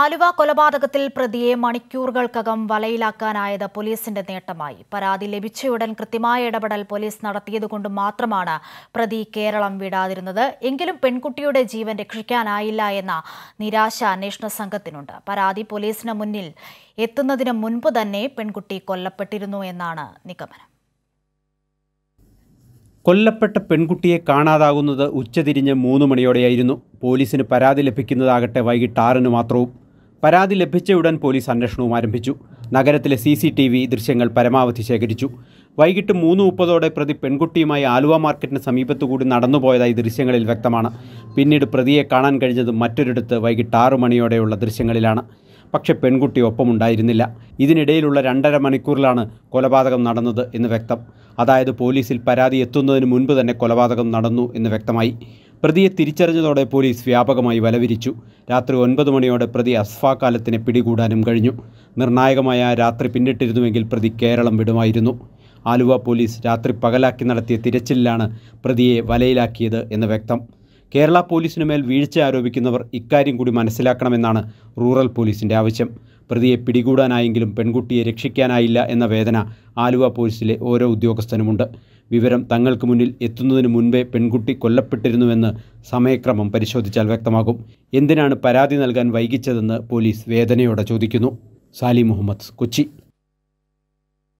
ആലുവ കൊലപാതകത്തിൽ പ്രതിയെ മണിക്കൂറുകൾക്കകം വലയിലാക്കാനായത് പോലീസിന്റെ നേട്ടമായി പരാതി ലഭിച്ചയുടൻ കൃത്യമായ ഇടപെടൽ പോലീസ് നടത്തിയതുകൊണ്ട് മാത്രമാണ് പ്രതി കേരളം വിടാതിരുന്നത് എങ്കിലും പെൺകുട്ടിയുടെ ജീവൻ രക്ഷിക്കാനായില്ല എന്ന നിരാശ അന്വേഷണ സംഘത്തിനുണ്ട് പരാതി പോലീസിന് മുന്നിൽ എത്തുന്നതിന് മുൻപ് തന്നെ പെൺകുട്ടി കൊല്ലപ്പെട്ടിരുന്നു എന്നാണ് നിഗമനം കൊല്ലപ്പെട്ട പെൺകുട്ടിയെ കാണാതാകുന്നത് ഉച്ചതിരിഞ്ഞ് മൂന്ന് മണിയോടെയായിരുന്നു പോലീസിന് പരാതി ലഭിക്കുന്നതാകട്ടെ വൈകിട്ട് ആറിന് മാത്രവും പരാതി ലഭിച്ച ഉടൻ പോലീസ് അന്വേഷണവും ആരംഭിച്ചു നഗരത്തിലെ സി സി ടി വി ദൃശ്യങ്ങൾ പരമാവധി ശേഖരിച്ചു വൈകിട്ട് മൂന്ന് മുപ്പതോടെ പ്രതി പെൺകുട്ടിയുമായി ആലുവ മാർക്കറ്റിന് സമീപത്തുകൂടി നടന്നുപോയതായി ദൃശ്യങ്ങളിൽ വ്യക്തമാണ് പിന്നീട് പ്രതിയെ കാണാൻ കഴിഞ്ഞത് മറ്റൊരിടത്ത് വൈകിട്ട് ആറു മണിയോടെയുള്ള ദൃശ്യങ്ങളിലാണ് പക്ഷെ പെൺകുട്ടി ഒപ്പമുണ്ടായിരുന്നില്ല ഇതിനിടയിലുള്ള രണ്ടര മണിക്കൂറിലാണ് കൊലപാതകം നടന്നത് എന്ന് വ്യക്തം അതായത് പോലീസിൽ പരാതി എത്തുന്നതിന് മുൻപ് തന്നെ കൊലപാതകം നടന്നു എന്ന് വ്യക്തമായി പ്രതിയെ തിരിച്ചറിഞ്ഞതോടെ പോലീസ് വ്യാപകമായി വലവിരിച്ചു രാത്രി ഒൻപത് മണിയോടെ പ്രതി അസ്ഫാകാലത്തിനെ പിടികൂടാനും കഴിഞ്ഞു നിർണായകമായ രാത്രി പിന്നിട്ടിരുന്നുവെങ്കിൽ പ്രതി കേരളം വിടുമായിരുന്നു ആലുവ പോലീസ് രാത്രി പകലാക്കി നടത്തിയ തിരച്ചിലിലാണ് പ്രതിയെ വലയിലാക്കിയത് എന്ന് വ്യക്തം കേരള പോലീസിനുമേൽ വീഴ്ച ആരോപിക്കുന്നവർ ഇക്കാര്യം കൂടി മനസ്സിലാക്കണമെന്നാണ് റൂറൽ പോലീസിൻ്റെ ആവശ്യം പ്രതിയെ പിടികൂടാനായെങ്കിലും പെൺകുട്ടിയെ രക്ഷിക്കാനായില്ല എന്ന വേദന ആലുവ പോലീസിലെ ഓരോ ഉദ്യോഗസ്ഥനുമുണ്ട് വിവരം തങ്ങൾക്ക് മുന്നിൽ എത്തുന്നതിന് മുൻപേ പെൺകുട്ടി കൊല്ലപ്പെട്ടിരുന്നുവെന്ന് സമയക്രമം പരിശോധിച്ചാൽ വ്യക്തമാകും എന്തിനാണ് പരാതി നൽകാൻ വൈകിച്ചതെന്ന് പോലീസ് വേദനയോടെ ചോദിക്കുന്നു സാലി മുഹമ്മദ് കൊച്ചി